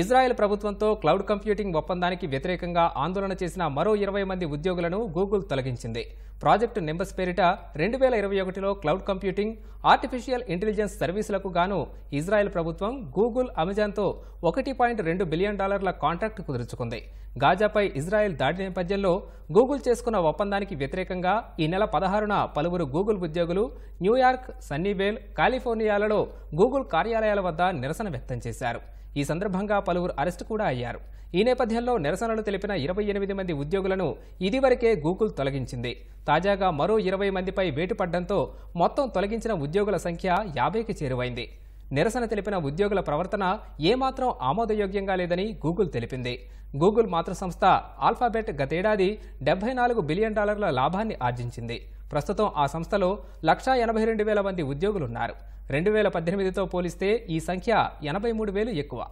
Israel ప్రభుత్వంతో cloud computing ఒప్పందానికి వ్యతిరేకంగా ఆందోళన చేసిన మరో ఇరవై మంది ఉద్యోగులను గూగుల్ తొలగించింది ప్రాజెక్టు నెంబర్స్ పేరిట రెండు వేల ఇరవై ఒకటిలో క్లౌడ్ కంప్యూటింగ్ ఆర్టిఫిషియల్ ఇంటెలిజెన్స్ సర్వీసులకు గాను ఇజ్రాయెల్ ప్రభుత్వం గూగుల్ అమెజాన్తో ఒకటి పాయింట్ రెండు బిలియన్ డాలర్ల కాంట్రాక్ట్ కుదుర్చుకుంది గాజాపై ఇజ్రాయెల్ దాడి నేపథ్యంలో గూగుల్ చేసుకున్న ఒప్పందానికి వ్యతిరేకంగా ఈ నెల పదహారున పలువురు గూగుల్ ఉద్యోగులు న్యూయార్క్ సన్నీవేల్ కాలిఫోర్నియాలలో గూగుల్ కార్యాలయాల వద్ద నిరసన వ్యక్తం చేశారు ఈ సందర్భంగా పలువురు అరెస్టు కూడా అయ్యారు ఈ నేపథ్యంలో నిరసనలు తెలిపిన ఇరవై ఎనిమిది మంది ఉద్యోగులను ఇదివరకే గూగుల్ తొలగించింది తాజాగా మరో ఇరవై మందిపై వేటు పడ్డంతో మొత్తం తొలగించిన ఉద్యోగుల సంఖ్య యాభైకి చేరువైంది నిరసన తెలిపిన ఉద్యోగుల ప్రవర్తన ఏమాత్రం ఆమోదయోగ్యంగా లేదని గూగుల్ తెలిపింది గూగుల్ మాతృ సంస్థ ఆల్ఫాబెట్ గతేడాది డెబ్బై నాలుగు బిలియన్ డాలర్ల లాభాన్ని ఆర్జించింది ప్రస్తుతం ఆ సంస్థలో లక్షా ఎనభై రెండు వేల మంది ఉద్యోగులున్నారు రెండు వేల పద్దెనిమిదితో పోలిస్తే ఈ సంఖ్య ఎనభై మూడు వేలు ఎక్కువ